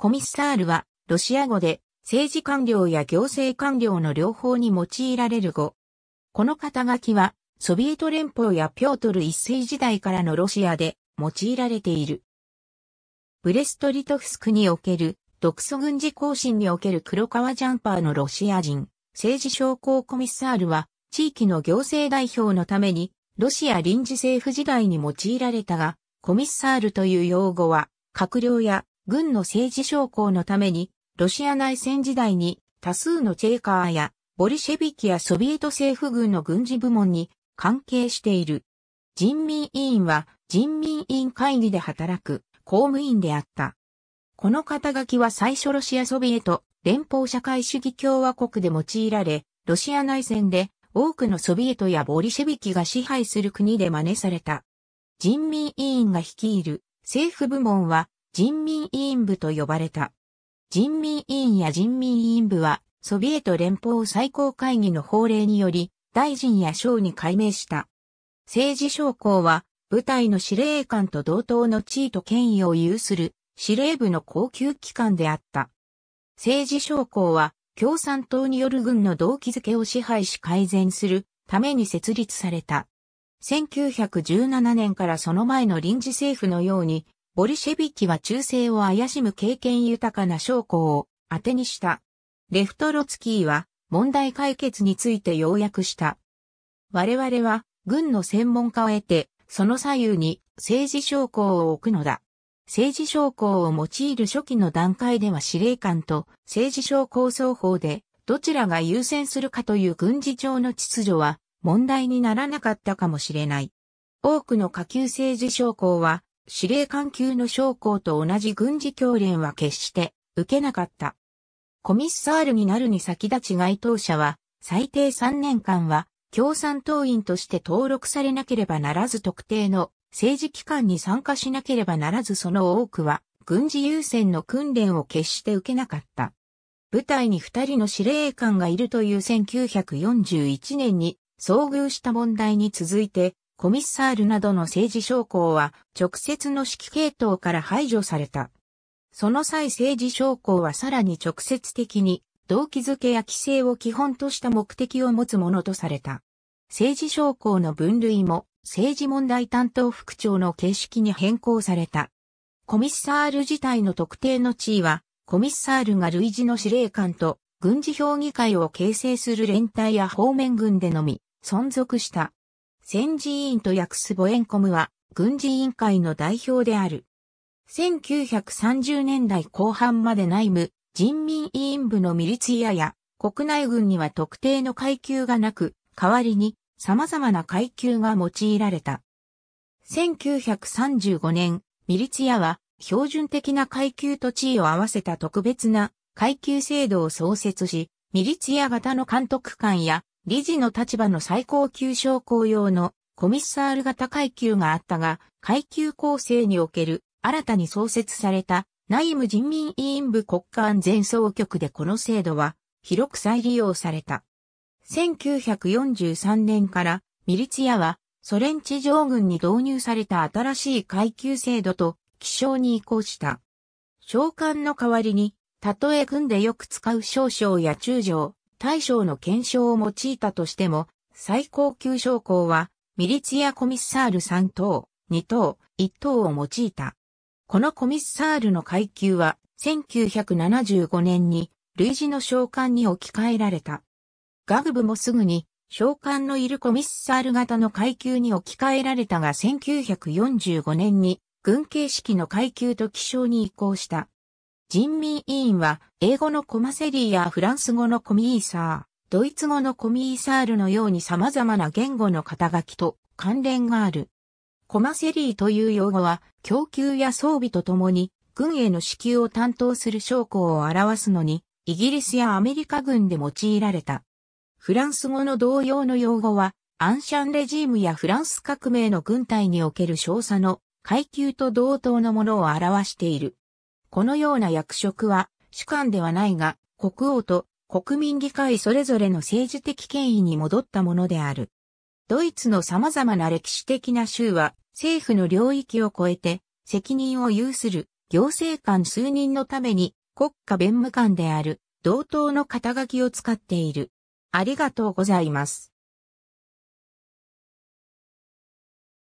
コミッサールは、ロシア語で、政治官僚や行政官僚の両方に用いられる語。この肩書きは、ソビエト連邦やピョートル一世時代からのロシアで用いられている。ブレストリトフスクにおける独ソ軍事行進における黒川ジャンパーのロシア人、政治商工コミッサールは、地域の行政代表のために、ロシア臨時政府時代に用いられたが、コミッサールという用語は、閣僚や軍の政治将校のために、ロシア内戦時代に多数のチェーカーやボリシェビキやソビエト政府軍の軍事部門に関係している。人民委員は人民委員会議で働く公務員であった。この肩書きは最初ロシアソビエト連邦社会主義共和国で用いられ、ロシア内戦で多くのソビエトやボリシェビキが支配する国で真似された。人民委員が率いる政府部門は人民委員部と呼ばれた。人民委員や人民委員部は、ソビエト連邦最高会議の法令により、大臣や省に改名した。政治将校は、部隊の司令官と同等の地位と権威を有する司令部の高級機関であった。政治将校は共産党による軍の動機づけを支配し改善するために設立された。1917年からその前の臨時政府のようにボルシェビキは中世を怪しむ経験豊かな将校を当てにした。レフトロツキーは問題解決について要約した。我々は軍の専門家を得て、その左右に政治将校を置くのだ。政治将校を用いる初期の段階では司令官と政治将校双方でどちらが優先するかという軍事上の秩序は問題にならなかったかもしれない。多くの下級政治将校は司令官級の将校と同じ軍事教練は決して受けなかった。コミッサールになるに先立ち該当者は、最低3年間は共産党員として登録されなければならず特定の政治機関に参加しなければならずその多くは軍事優先の訓練を決して受けなかった。部隊に二人の司令官がいるという1941年に遭遇した問題に続いてコミッサールなどの政治将校は直接の指揮系統から排除された。その際政治将校はさらに直接的に動機づけや規制を基本とした目的を持つものとされた。政治将校の分類も政治問題担当副長の形式に変更された。コミッサール自体の特定の地位は、コミッサールが類似の司令官と軍事評議会を形成する連帯や方面軍でのみ存続した。戦時委員と訳すボエンコムは、軍事委員会の代表である。1930年代後半まで内務、人民委員部のミリツィアや、国内軍には特定の階級がなく、代わりに様々な階級が用いられた。1935年、ミリツィアは標準的な階級と地位を合わせた特別な階級制度を創設し、ミリツィア型の監督官や理事の立場の最高級将校用のコミッサール型階級があったが、階級構成における新たに創設された内務人民委員部国家安全総局でこの制度は広く再利用された。1943年からミリツィアはソ連地上軍に導入された新しい階級制度と気象に移行した。召喚の代わりに、たとえ軍でよく使う少将や中将、大将の検証を用いたとしても、最高級将校は、ミリツィアコミッサール3等、2等、1等を用いた。このコミッサールの階級は、1975年に、類似の召喚に置き換えられた。学部もすぐに、召喚のいるコミッサール型の階級に置き換えられたが1945年に、軍形式の階級と気象に移行した。人民委員は、英語のコマセリーやフランス語のコミーサー、ドイツ語のコミーサールのように様々な言語の肩書きと関連がある。コマセリーという用語は、供給や装備とともに、軍への支給を担当する将校を表すのに、イギリスやアメリカ軍で用いられた。フランス語の同様の用語は、アンシャンレジームやフランス革命の軍隊における少佐の階級と同等のものを表している。このような役職は主官ではないが、国王と国民議会それぞれの政治的権威に戻ったものである。ドイツの様々な歴史的な州は政府の領域を超えて責任を有する行政官数人のために国家弁務官である同等の肩書きを使っている。ありがとうございます。